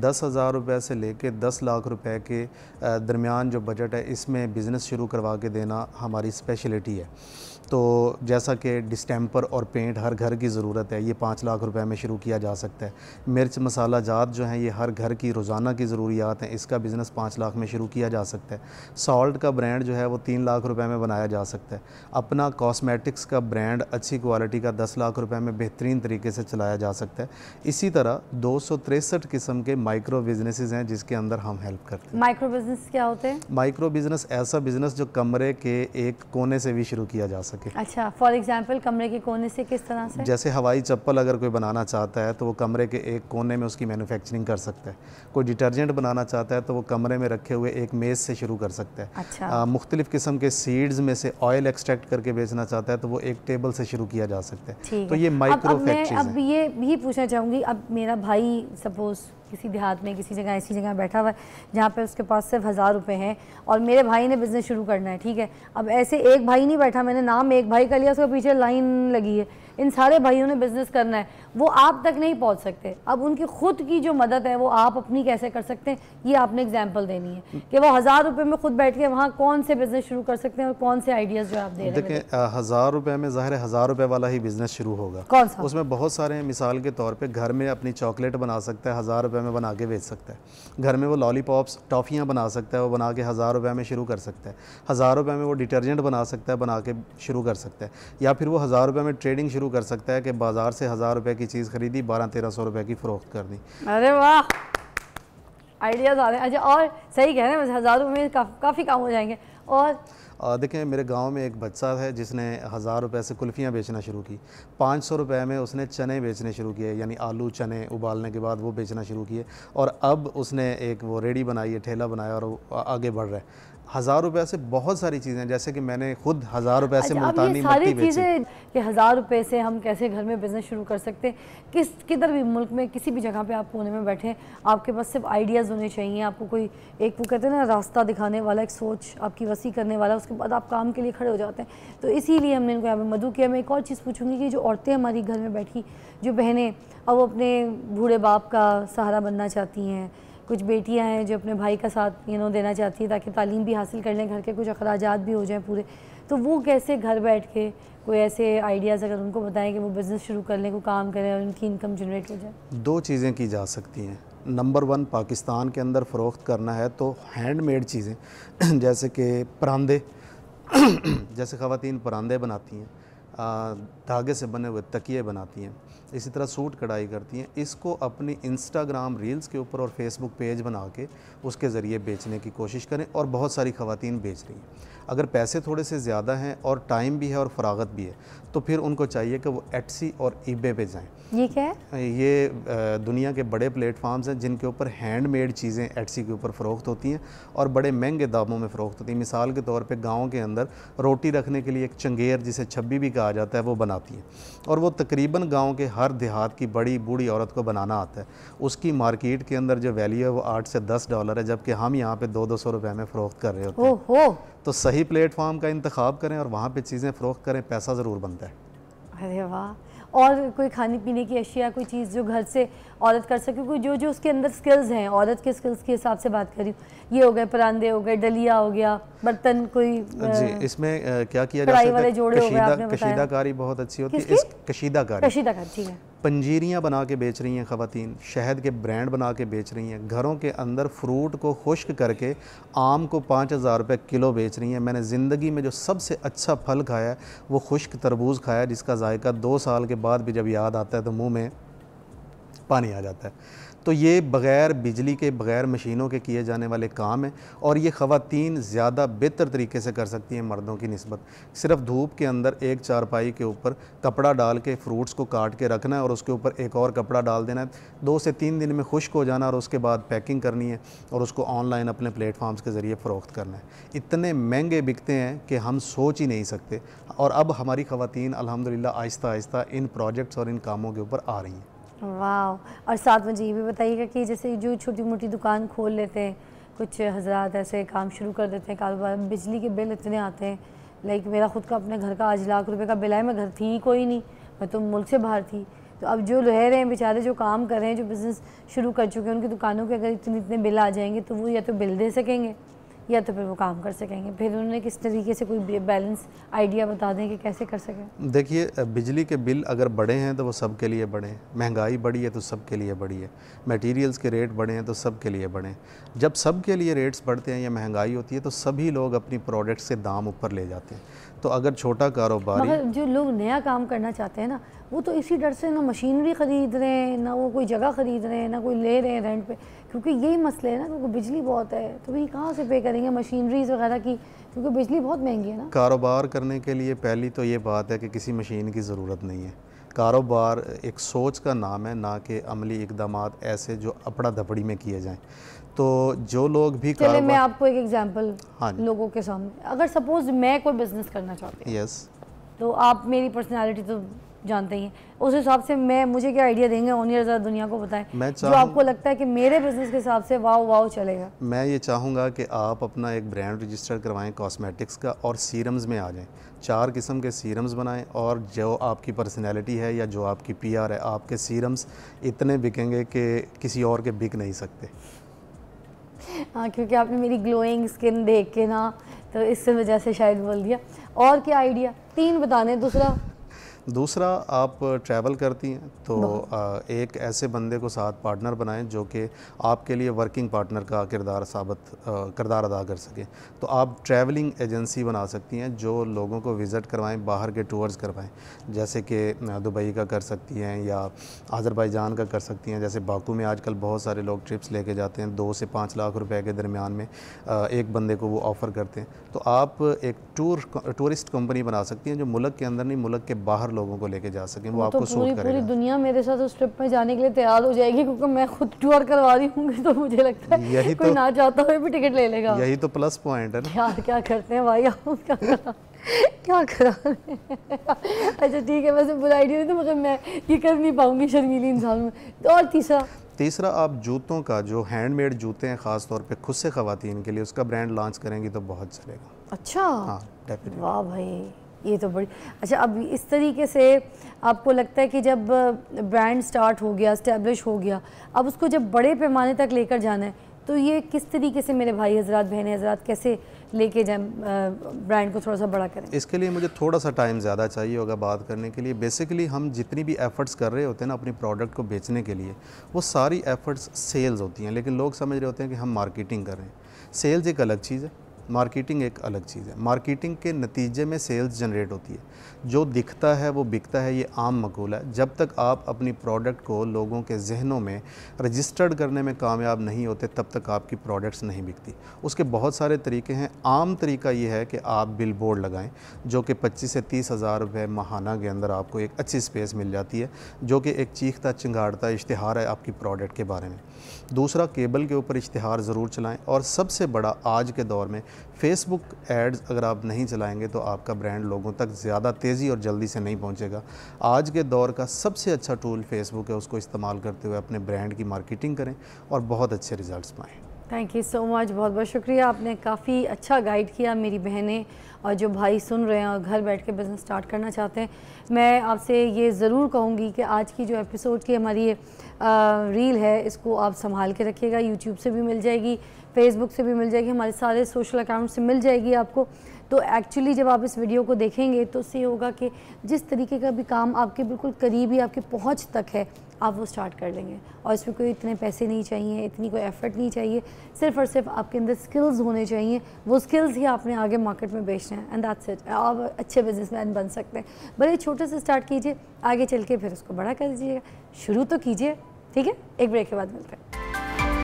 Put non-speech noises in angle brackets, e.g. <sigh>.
दस हज़ार रुपये से लेके दस लाख रुपए के दरमियान जो बजट है इसमें बिज़नेस शुरू करवा के देना हमारी स्पेशलिटी है तो जैसा कि डिस्टेंपर और पेंट हर घर की ज़रूरत है ये पाँच लाख रुपए में शुरू किया जा सकता है मिर्च मसाला जात जो हैं ये हर घर की रोज़ाना की ज़रूरियात हैं इसका बिज़नेस पाँच लाख में शुरू किया जा सकता है सॉल्ट का ब्रांड जो है वो तीन लाख रुपए में बनाया जा सकता है अपना कॉस्मेटिक्स का ब्रांड अच्छी क्वालिटी का दस लाख रुपये में बेहतरीन तरीके से चलाया जा सकता है इसी तरह दो किस्म के माइक्रो बिजनेस हैं जिसके अंदर हम हेल्प करते हैं माइक्रो बिजनेस क्या होते हैं माइक्रो बिजनेस ऐसा बिजनेस जो कमरे के एक कोने से भी शुरू किया जा सकता है सके अच्छा फॉर एग्जाम्पल कमरे के कोने से किस तरह से जैसे हवाई चप्पल अगर कोई बनाना चाहता है तो वो कमरे के एक कोने में उसकी मैन्युफैक्चरिंग कर सकता है कोई डिटर्जेंट बनाना चाहता है तो वो कमरे में रखे हुए एक मेज़ से शुरू कर सकता है अच्छा मुख्तलिफ़ किस्म के सीड्स में से ऑयल एक्सट्रैक्ट करके बेचना चाहता है तो वो एक टेबल से शुरू किया जा सकता है तो ये माइक्रोफेक्ट अब ये भी पूछना चाहूँगी अब मेरा भाई सपोज़ किसी देहात में किसी जगह ऐसी जगह बैठा हुआ है जहाँ पर उसके पास सिर्फ हज़ार रुपये हैं और मेरे भाई ने बिज़नेस शुरू करना है ठीक है अब ऐसे एक भाई नहीं बैठा मैंने नाम एक भाई का लिया उसके पीछे लाइन लगी है इन सारे भाइयों ने बिज़नेस करना है वो आप तक नहीं पहुंच सकते अब उनकी खुद की जो मदद है वो आप अपनी कैसे कर सकते हैं ये आपने एग्जाम्पल देनी है कि वो हज़ार रुपये में खुद बैठ के वहाँ कौन से बिज़नेस शुरू कर सकते हैं और कौन से आइडियाज़ जो आप दे रहे हैं देखें हज़ार रुपये में ज़ाहिर हज़ार रुपये वाला ही बिज़नेस शुरू होगा कौन सा उसमें बहुत सारे मिसाल के तौर पर घर में अपनी चॉकलेट बना सकता है हज़ार रुपये में बना के बेच सकता है घर में वो लॉलीपॉप्स टॉफ़ियाँ बना सकता है वो बना के हज़ार रुपये में शुरू कर सकता है हज़ार रुपये में वो डिटर्जेंट बना सकता है बना के शुरू कर सकता है या फिर वो हज़ार रुपये में ट्रेडिंग शुरू शुरू कर सकता है कि बाजार से हज़ार रुपए की चीज़ खरीदी बारह तेरह सौ रुपए की फ़रोख्त कर दी अरे वाह आइडियाज़ आ रहे हैं अच्छा और सही कह रहे हैं हज़ारों में काफ़ी काम हो जाएंगे और देखें मेरे गांव में एक बच्चा है जिसने हज़ार रुपए से कुल्फ़ियाँ बेचना शुरू की पाँच सौ रुपये में उसने चने बेचने शुरू किए यानी आलू चने उबालने के बाद वो बेचना शुरू किए और अब उसने एक वो रेडी बनाई है ठेला बनाया और आगे बढ़ रहा है हज़ार रुपये से बहुत सारी चीज़ें जैसे कि मैंने खुद हज़ार रुपये से अच्छा, मुल्तानी सारी चीज़ें कि हज़ार रुपये से हम कैसे घर में बिज़नेस शुरू कर सकते हैं किस किधर भी मुल्क में किसी भी जगह पे आप कोने में बैठे आपके पास सिर्फ आइडियाज़ होने चाहिए आपको कोई एक वो कहते हैं ना रास्ता दिखाने वाला एक सोच आपकी वसी करने वाला उसके बाद आप काम के लिए खड़े हो जाते हैं तो इसीलिए हमने इनको यहाँ पर मधु किया मैं एक और चीज़ पूछूँगी कि जो औरतें हमारी घर में बैठी जो बहनें अब वो अपने बूढ़े बाप का सहारा बनना चाहती हैं कुछ बेटियाँ हैं जो अपने भाई का साथ यू नो देना चाहती हैं ताकि तालीम भी हासिल कर लें घर के कुछ अखराज भी हो जाएँ पूरे तो वो कैसे घर बैठ के कोई ऐसे आइडियाज़ अगर उनको बताएं कि वो बिज़नेस शुरू कर लें कोई काम करें और उनकी इनकम जनरेट हो जाए दो चीज़ें की जा सकती हैं नंबर वन पाकिस्तान के अंदर फ़रोख्त करना है तो हैंडमेड चीज़ें <clears throat> जैसे कि परांदे <clears throat> जैसे ख़वान परांदे बनाती हैं धागे से बने हुए तकिए बनाती हैं इसी तरह सूट कढ़ाई करती हैं इसको अपनी इंस्टाग्राम रील्स के ऊपर और फेसबुक पेज बना के उसके ज़रिए बेचने की कोशिश करें और बहुत सारी खातन बेच रही हैं अगर पैसे थोड़े से ज़्यादा हैं और टाइम भी है और फरागत भी है तो फिर उनको चाहिए कि वो एटसी और ईबे पे जाएं ये क्या है ये दुनिया के बड़े प्लेटफॉर्म्स हैं जिनके ऊपर हैंडमेड चीज़ें एटसी के ऊपर फ़रोख्त होती हैं और बड़े महंगे दामों में फ़रोख्त होती हैं मिसाल के तौर पर गाँव के अंदर रोटी रखने के लिए एक चंगेर जिसे छब्बी भी कहा जाता है वो बनाती है और वो तकरीबन गाँव के हर देहात की बड़ी बूढ़ी औरत को बनाना आता है उसकी मार्केट के अंदर जो वैल्यू है वो आठ से दस डॉलर है जबकि हम यहाँ पर दो दो सौ रुपये में फ़रोख्त कर रहे होते हैं तो सही प्लेटफॉर्म का इंतखब करें और वहाँ पर चीज़ें फ़रोख करें पैसा ज़रूर बनता है अरे वाह और कोई खाने पीने की अशिया कोई चीज़ जो घर से औरत कर सके क्योंकि जो जो उसके अंदर स्किल्स हैं औरत के स्किल्स के हिसाब से बात करी ये हो गए परांदे हो गए डलिया हो गया बर्तन कोई जी इसमें क्या किया जा सकता है कशीदा, कशीदाकारी बहुत अच्छी होती है कशीदाकारी कशीदाकारी ठीक है पंजीरियाँ बना के बेच रही हैं ख़वातीन शहद के ब्रांड बना के बेच रही हैं घरों के अंदर फ्रूट को खुश्क करके आम को पाँच हज़ार रुपये किलो बेच रही हैं मैंने ज़िंदगी में जो सबसे अच्छा फल खाया है वो खुश्क तरबूज खाया जिसका जायका दो साल के बाद भी जब याद आता है तो मुँह में पानी आ जाता है तो ये बग़ैर बिजली के बग़ैर मशीनों के किए जाने वाले काम हैं और ये ख़वातीन ज़्यादा बेहतर तरीके से कर सकती हैं मर्दों की नस्बत सिर्फ धूप के अंदर एक चारपाई के ऊपर कपड़ा डाल के फ्रूट्स को काट के रखना है और उसके ऊपर एक और कपड़ा डाल देना है दो से तीन दिन में खुश्क हो जाना और उसके बाद पैकिंग करनी है और उसको ऑनलाइन अपने प्लेटफॉर्म्स के ज़रिए फ़रोख्त करना है इतने महंगे बिकते हैं कि हम सोच ही नहीं सकते और अब हमारी ख़वान अलहमदिल्ला आहिस्ता आहिस्ता इन प्रोजेक्ट्स और इन कामों के ऊपर आ रही हैं वाह और साथ मुझे ये भी बताइएगा कि जैसे जो छोटी मोटी दुकान खोल लेते हैं कुछ हजरात ऐसे काम शुरू कर देते हैं कारोबार बिजली के बिल इतने आते हैं लाइक मेरा खुद का अपने घर का आज लाख रुपए का बिल है मैं घर थी ही कोई नहीं मैं तो मुल्क से बाहर थी तो अब जो रह रहे हैं बेचारे जो काम कर रहे हैं जो बिज़नेस शुरू कर चुके हैं उनकी दुकानों के अगर इतने इतने बिल आ जाएंगे तो वो या तो बिल दे सकेंगे या तो फिर वो काम कर सकेंगे फिर उन्होंने किस तरीके से कोई बैलेंस आइडिया बता दें कि कैसे कर सकें देखिए बिजली के बिल अगर बढ़े हैं तो वो सब के लिए बढ़े महंगाई बढ़ी है तो सब के लिए बढ़ी है मटेरियल्स के रेट बढ़े हैं तो सब के लिए बढ़े जब सब के लिए रेट्स बढ़ते हैं या महंगाई होती है तो सभी लोग अपनी प्रोडक्ट्स के दाम ऊपर ले जाते हैं तो अगर छोटा कारोबार जो लोग नया काम करना चाहते हैं ना वो तो इसी डर से ना मशीनरी ख़रीद रहे हैं ना वो कोई जगह ख़रीद रहे हैं ना कोई ले रहे हैं रेंट पे क्योंकि यही मसले है ना क्योंकि बिजली बहुत है तो भाई कहाँ से पे करेंगे मशीनरीज वगैरह की क्योंकि बिजली बहुत महंगी है ना कारोबार करने के लिए पहली तो ये बात है कि किसी मशीन की ज़रूरत नहीं है कारोबार एक सोच का नाम है ना कि अमली इकदाम ऐसे जो अपड़ा धपड़ी में किए जाएँ तो जो लोग भी चले मैं आपको एक एग्जांपल हाँ लोगों के सामने अगर सपोज मैं कोई बिजनेस करना चाहती हूँ यस तो आप मेरी पर्सनालिटी तो जानते ही उस हिसाब से मैं मुझे क्या आइडिया देंगे दुनिया को बताएं जो आपको लगता है कि मेरे बिजनेस के हिसाब से वाओ वाओ चलेगा मैं ये चाहूँगा कि आप अपना एक ब्रांड रजिस्टर करवाएं कॉस्मेटिक्स का और सीरम्स में आ जाएं चार किस्म के सीरम्स बनाएं और जो आपकी पर्सनैलिटी है या जो आपकी पी है आपके सीरम्स इतने बिकेंगे कि किसी और के बिक नहीं सकते हाँ क्योंकि आपने मेरी ग्लोइंग स्किन देख के ना तो इस वजह से शायद बोल दिया और क्या आइडिया तीन बताने दूसरा दूसरा आप ट्रैवल करती हैं तो एक ऐसे बंदे को साथ पार्टनर बनाएं जो कि आपके लिए वर्किंग पार्टनर का किरदार साबित किरदार अदा कर सके तो आप ट्रैवलिंग एजेंसी बना सकती हैं जो लोगों को विज़िट करवाएं बाहर के टूर्स करवाएं जैसे कि दुबई का कर सकती हैं या आज़रबाईजान का कर सकती हैं जैसे बाकू में आजकल बहुत सारे लोग ट्रिप्स लेके जाते हैं दो से पाँच लाख रुपए के दरमियान में एक बंदे को वो ऑफ़र करते हैं तो आप एक टूर टूरिस्ट कंपनी बना सकती हैं जो मुल्क के अंदर नहीं मुल्क के बाहर लोगों को लेके जा सकें वो, वो तो आपको तो सूट पूरी दुनिया मेरे साथ उस ट्रिप में जाने के लिए तैयार हो जाएगी क्योंकि मैं खुद टूर करवा रही हूँ तो मुझे लगता है यही कोई तो, ना चाहता हुए भी टिकट ले लेगा यही तो प्लस पॉइंट है यार क्या करते हैं भाई आप क्या करा क्या करा अच्छा ठीक है वैसे बुरा आइडिया नहीं तो मगर मैं ये कर नहीं पाऊंगी शर्मीली इंसान में तो और तीसरा तीसरा आप जूतों का जो हैंडमेड जूते हैं ख़ास तौर पे खुद से खातन के लिए उसका ब्रांड लॉन्च करेंगी तो बहुत चलेगा अच्छा हाँ वाह भाई ये तो बड़ी अच्छा अब इस तरीके से आपको लगता है कि जब ब्रांड स्टार्ट हो गया स्टैब्लिश हो गया अब उसको जब बड़े पैमाने तक लेकर जाना है तो ये किस तरीके से मेरे भाई हजरात बहन हजरात कैसे लेके जाए ब्रांड को थोड़ा सा बड़ा करें इसके लिए मुझे थोड़ा सा टाइम ज़्यादा चाहिए होगा बात करने के लिए बेसिकली हम जितनी भी एफ़र्ट्स कर रहे होते हैं ना अपनी प्रोडक्ट को बेचने के लिए वो सारी एफ़र्ट्स सेल्स होती हैं लेकिन लोग समझ रहे होते हैं कि हम मार्केटिंग कर रहे हैं सेल्स एक अलग चीज़ है मार्केटिंग एक अलग चीज़ है मार्केटिंग के नतीजे में सेल्स जनरेट होती है जो दिखता है वो बिकता है ये आम मकूल है जब तक आप अपनी प्रोडक्ट को लोगों के जहनों में रजिस्टर्ड करने में कामयाब नहीं होते तब तक आपकी प्रोडक्ट्स नहीं बिकती उसके बहुत सारे तरीके हैं आम तरीका ये है कि आप बिल बोर्ड लगाएँ जो कि पच्चीस से तीस हज़ार रुपये माहाना के अंदर आपको एक अच्छी स्पेस मिल जाती है जो कि एक चीखता चिंगाड़ता इश्तहार है आपकी प्रोडक्ट के बारे में दूसरा केबल के ऊपर इश्तहार ज़रूर चलाएँ और सबसे बड़ा आज के दौर में फेसबुक एड्स अगर आप नहीं चलाएंगे तो आपका ब्रांड लोगों तक ज़्यादा तेज़ी और जल्दी से नहीं पहुँचेगा आज के दौर का सबसे अच्छा टूल फेसबुक है उसको इस्तेमाल करते हुए अपने ब्रांड की मार्केटिंग करें और बहुत अच्छे रिजल्ट पाएँ थैंक यू सो मच बहुत बहुत शुक्रिया आपने काफ़ी अच्छा गाइड किया मेरी बहनें और जो भाई सुन रहे हैं और घर बैठ के बिज़नेस स्टार्ट करना चाहते हैं मैं आपसे ये ज़रूर कहूँगी कि आज की जो एपिसोड की हमारी ये रील है इसको आप संभाल के रखिएगा यूट्यूब से भी मिल जाएगी फेसबुक से भी मिल जाएगी हमारे सारे सोशल अकाउंट से मिल जाएगी आपको तो एक्चुअली जब आप इस वीडियो को देखेंगे तो उससे होगा कि जिस तरीके का भी काम आपके बिल्कुल करीबी आपके पहुँच तक है आप वो स्टार्ट कर लेंगे और इसमें कोई इतने पैसे नहीं चाहिए इतनी कोई एफर्ट नहीं चाहिए सिर्फ और सिर्फ आपके अंदर स्किल्स होने चाहिए वो स्किल्स ही आपने आगे मार्केट में बेचना है एंड दैट्स इट आप अच्छे बिजनेसमैन बन सकते हैं भले छोटे से स्टार्ट कीजिए आगे चल के फिर उसको बड़ा कर दीजिएगा शुरू तो कीजिए ठीक है एक ब्रेक के बाद मिलते हैं